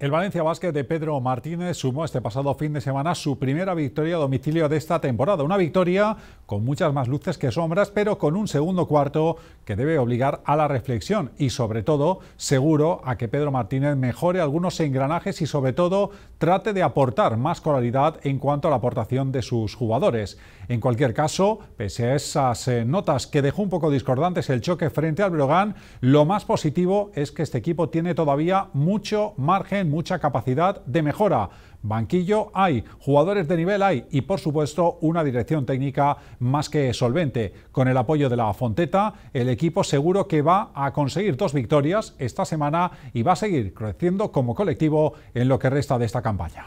El Valencia Basket de Pedro Martínez sumó este pasado fin de semana su primera victoria a domicilio de esta temporada. Una victoria con muchas más luces que sombras, pero con un segundo cuarto que debe obligar a la reflexión y sobre todo, seguro, a que Pedro Martínez mejore algunos engranajes y sobre todo trate de aportar más coralidad en cuanto a la aportación de sus jugadores. En cualquier caso, pese a esas eh, notas que dejó un poco discordantes el choque frente al Brogan, lo más positivo es que este equipo tiene todavía mucho margen, mucha capacidad de mejora. Banquillo hay, jugadores de nivel hay y por supuesto una dirección técnica más que solvente. Con el apoyo de la Fonteta, el equipo seguro que va a conseguir dos victorias esta semana y va a seguir creciendo como colectivo en lo que resta de esta campaña.